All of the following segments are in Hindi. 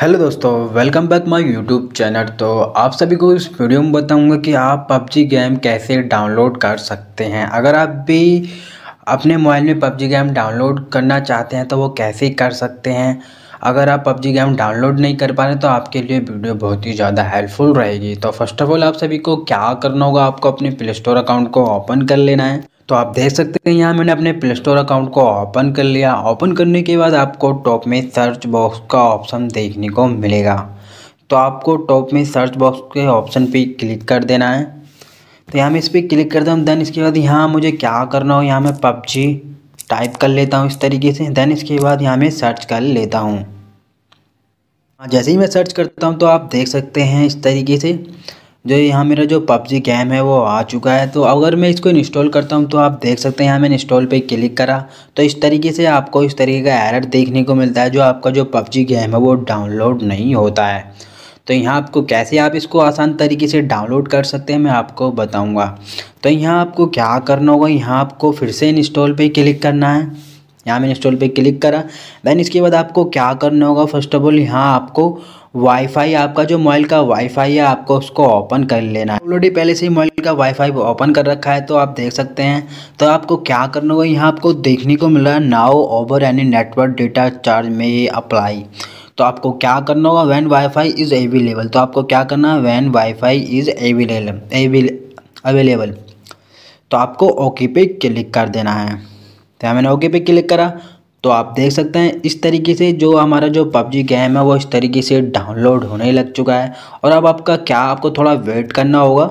हेलो दोस्तों welcome back my YouTube channel तो आप सभी को इस वीडियो में बताऊंगा कि आप पबजी गेम कैसे डाउनलोड कर सकते हैं अगर आप भी अपने मोबाइल में पबजी गेम डाउनलोड करना चाहते हैं तो वो कैसे कर सकते हैं अगर आप पबजी गेम डाउनलोड नहीं कर पा रहे तो आपके लिए वीडियो बहुत ही ज़्यादा हेल्पफुल रहेगी तो फर्स्ट ऑफ ऑल आप सभी को क्या करना होगा आपको अपने प्ले स्टोर अकाउंट को ओपन कर लेना है तो आप देख सकते हैं यहाँ मैंने अपने प्ले स्टोर अकाउंट को ओपन कर लिया ओपन करने के बाद आपको टॉप में सर्च बॉक्स का ऑप्शन देखने को मिलेगा तो आपको टॉप में सर्च बॉक्स के ऑप्शन पे क्लिक कर देना है तो यहाँ मैं इस पर क्लिक करता हूँ देन इसके बाद यहाँ मुझे क्या करना हो यहाँ मैं पबजी टाइप कर लेता हूँ इस तरीके से देन इसके बाद यहाँ मैं सर्च कर लेता हूँ जैसे ही मैं सर्च करता हूँ तो आप देख सकते हैं इस तरीके से जो यहाँ मेरा जो पबजी गेम है वो आ चुका है तो अगर मैं इसको इंस्टॉल करता हूँ तो आप देख सकते हैं यहाँ मैंने इंस्टॉल पे क्लिक करा तो इस तरीके से आपको इस तरीके का एरर देखने को मिलता है जो आपका जो पबजी गेम है वो डाउनलोड नहीं होता है तो यहाँ आपको कैसे आप इसको आसान तरीके से डाउनलोड कर सकते हैं मैं आपको बताऊँगा तो यहाँ आपको क्या करना होगा यहाँ आपको फिर से इंस्टॉल पर क्लिक करना है यहाँ मैंने इंस्टॉल पे क्लिक करा दैन इसके बाद आपको क्या करना होगा फर्स्ट ऑफ ऑल यहाँ आपको वाईफाई आपका जो मोबाइल का वाईफाई है आपको उसको ओपन कर लेना है ऑलरेडी पहले से ही मोबाइल का वाईफाई ओपन कर रखा है तो आप देख सकते हैं तो आपको क्या करना होगा यहाँ आपको देखने को मिला now over any network data charge may apply तो आपको क्या करना होगा वैन वाईफाई इज़ अवेलेबल तो आपको क्या करना है when wifi is available available तो आपको ओके पे क्लिक कर देना है तो मैंने ओके पे क्लिक करा तो आप देख सकते हैं इस तरीके से जो हमारा जो पबजी गेम है वो इस तरीके से डाउनलोड होने लग चुका है और अब आपका क्या आपको थोड़ा वेट करना होगा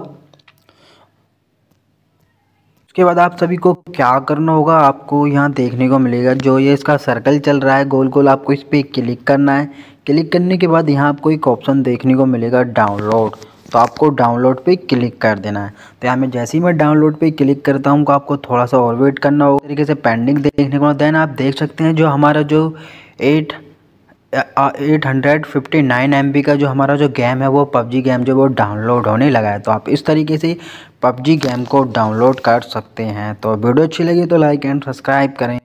उसके बाद आप सभी को क्या करना होगा आपको यहाँ देखने को मिलेगा जो ये इसका सर्कल चल रहा है गोल गोल आपको इस पर क्लिक करना है क्लिक करने के बाद यहाँ आपको एक ऑप्शन देखने को मिलेगा डाउनलोड तो आपको डाउनलोड पे क्लिक कर देना है तो यहाँ में जैसे ही मैं डाउनलोड पे क्लिक करता हूँ तो आपको थोड़ा सा और वेट करना होगा तरीके से पेंडिंग देखने को देन आप देख सकते हैं जो हमारा जो eight eight hundred fifty nine M B का जो हमारा जो गेम है वो पबजी गेम जो वो डाउनलोड होने लगा है तो आप इस तरीके से पबजी गेम को डाउनलोड कर सकते हैं तो वीडियो अच्छी लगी तो लाइक एंड सब्सक्राइब करें